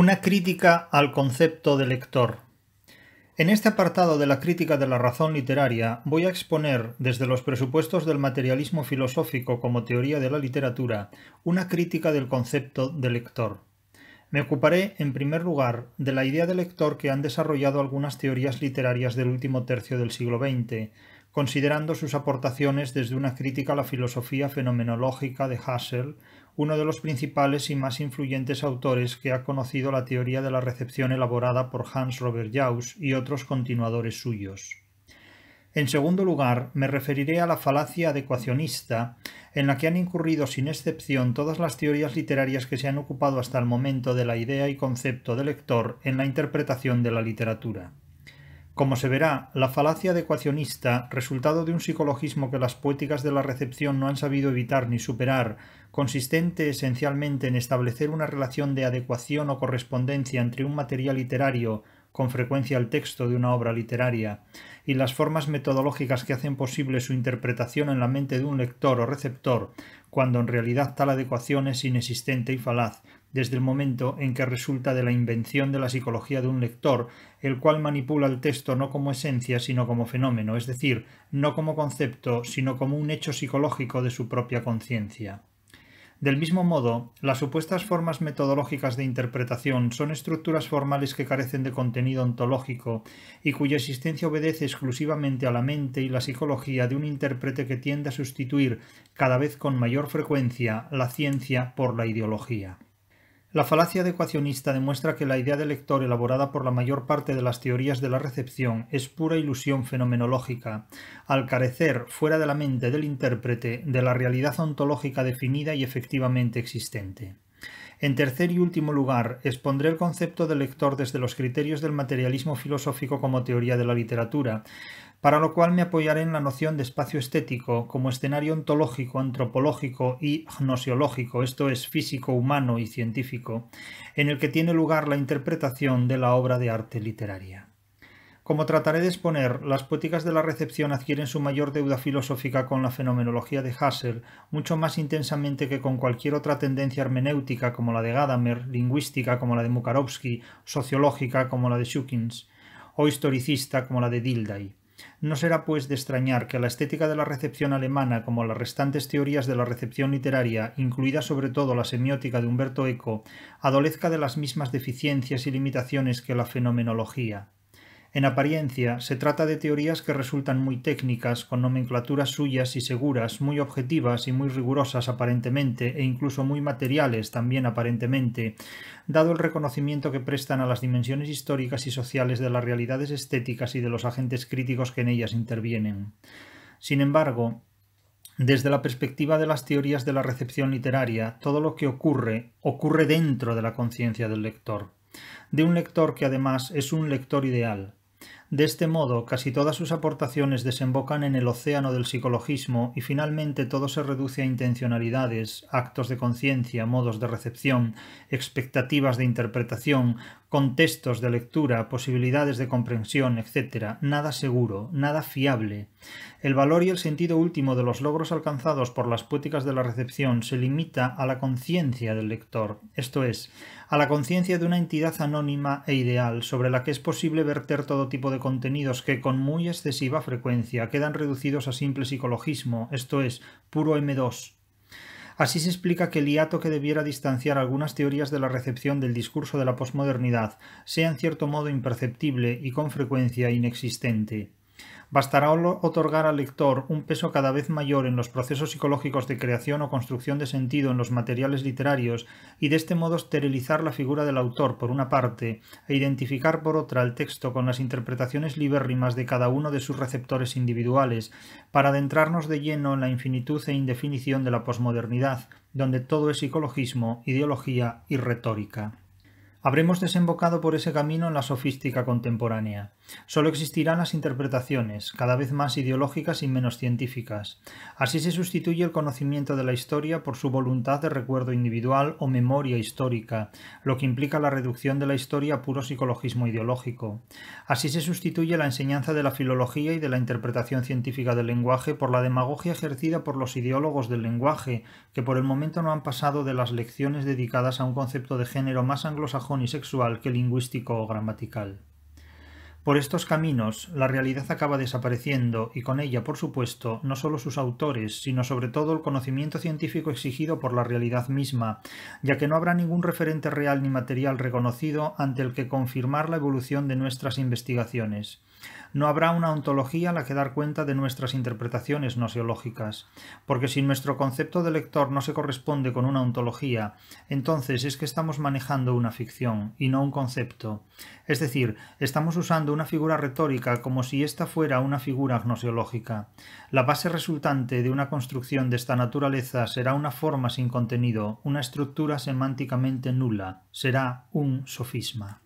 Una crítica al concepto de lector. En este apartado de la crítica de la razón literaria voy a exponer, desde los presupuestos del materialismo filosófico como teoría de la literatura, una crítica del concepto de lector. Me ocuparé, en primer lugar, de la idea de lector que han desarrollado algunas teorías literarias del último tercio del siglo XX, considerando sus aportaciones desde una crítica a la filosofía fenomenológica de Husserl, uno de los principales y más influyentes autores que ha conocido la teoría de la recepción elaborada por Hans Robert Jauss y otros continuadores suyos. En segundo lugar, me referiré a la falacia adecuacionista, en la que han incurrido sin excepción todas las teorías literarias que se han ocupado hasta el momento de la idea y concepto de lector en la interpretación de la literatura. Como se verá, la falacia adecuacionista, resultado de un psicologismo que las poéticas de la recepción no han sabido evitar ni superar, consistente esencialmente en establecer una relación de adecuación o correspondencia entre un material literario, con frecuencia el texto de una obra literaria, y las formas metodológicas que hacen posible su interpretación en la mente de un lector o receptor, cuando en realidad tal adecuación es inexistente y falaz, desde el momento en que resulta de la invención de la psicología de un lector, el cual manipula el texto no como esencia, sino como fenómeno, es decir, no como concepto, sino como un hecho psicológico de su propia conciencia. Del mismo modo, las supuestas formas metodológicas de interpretación son estructuras formales que carecen de contenido ontológico y cuya existencia obedece exclusivamente a la mente y la psicología de un intérprete que tiende a sustituir cada vez con mayor frecuencia la ciencia por la ideología. La falacia adecuacionista demuestra que la idea de lector elaborada por la mayor parte de las teorías de la recepción es pura ilusión fenomenológica, al carecer fuera de la mente del intérprete de la realidad ontológica definida y efectivamente existente. En tercer y último lugar, expondré el concepto de lector desde los criterios del materialismo filosófico como teoría de la literatura, para lo cual me apoyaré en la noción de espacio estético como escenario ontológico, antropológico y gnosiológico, esto es físico, humano y científico, en el que tiene lugar la interpretación de la obra de arte literaria. Como trataré de exponer, las poéticas de la recepción adquieren su mayor deuda filosófica con la fenomenología de Husserl, mucho más intensamente que con cualquier otra tendencia hermenéutica como la de Gadamer, lingüística como la de Mukharovsky, sociológica como la de Shukins, o historicista como la de Dilday. No será pues de extrañar que la estética de la recepción alemana, como las restantes teorías de la recepción literaria, incluida sobre todo la semiótica de Humberto Eco, adolezca de las mismas deficiencias y limitaciones que la fenomenología. En apariencia, se trata de teorías que resultan muy técnicas, con nomenclaturas suyas y seguras, muy objetivas y muy rigurosas aparentemente, e incluso muy materiales también aparentemente, dado el reconocimiento que prestan a las dimensiones históricas y sociales de las realidades estéticas y de los agentes críticos que en ellas intervienen. Sin embargo, desde la perspectiva de las teorías de la recepción literaria, todo lo que ocurre ocurre dentro de la conciencia del lector, de un lector que además es un lector ideal, de este modo, casi todas sus aportaciones desembocan en el océano del psicologismo y finalmente todo se reduce a intencionalidades, actos de conciencia, modos de recepción, expectativas de interpretación, contextos de lectura, posibilidades de comprensión, etc. Nada seguro, nada fiable. El valor y el sentido último de los logros alcanzados por las poéticas de la recepción se limita a la conciencia del lector, esto es, a la conciencia de una entidad anónima e ideal sobre la que es posible verter todo tipo de contenidos que con muy excesiva frecuencia quedan reducidos a simple psicologismo, esto es, puro M2. Así se explica que el hiato que debiera distanciar algunas teorías de la recepción del discurso de la posmodernidad sea en cierto modo imperceptible y con frecuencia inexistente. Bastará otorgar al lector un peso cada vez mayor en los procesos psicológicos de creación o construcción de sentido en los materiales literarios y de este modo esterilizar la figura del autor por una parte e identificar por otra el texto con las interpretaciones libérrimas de cada uno de sus receptores individuales, para adentrarnos de lleno en la infinitud e indefinición de la posmodernidad, donde todo es psicologismo, ideología y retórica. Habremos desembocado por ese camino en la sofística contemporánea. Solo existirán las interpretaciones, cada vez más ideológicas y menos científicas. Así se sustituye el conocimiento de la historia por su voluntad de recuerdo individual o memoria histórica, lo que implica la reducción de la historia a puro psicologismo ideológico. Así se sustituye la enseñanza de la filología y de la interpretación científica del lenguaje por la demagogia ejercida por los ideólogos del lenguaje, que por el momento no han pasado de las lecciones dedicadas a un concepto de género más anglosajón y sexual que lingüístico o gramatical. Por estos caminos, la realidad acaba desapareciendo y con ella, por supuesto, no solo sus autores, sino sobre todo el conocimiento científico exigido por la realidad misma, ya que no habrá ningún referente real ni material reconocido ante el que confirmar la evolución de nuestras investigaciones. No habrá una ontología a la que dar cuenta de nuestras interpretaciones seológicas, porque si nuestro concepto de lector no se corresponde con una ontología, entonces es que estamos manejando una ficción y no un concepto. Es decir, estamos usando una figura retórica como si ésta fuera una figura gnoseológica. La base resultante de una construcción de esta naturaleza será una forma sin contenido, una estructura semánticamente nula, será un sofisma.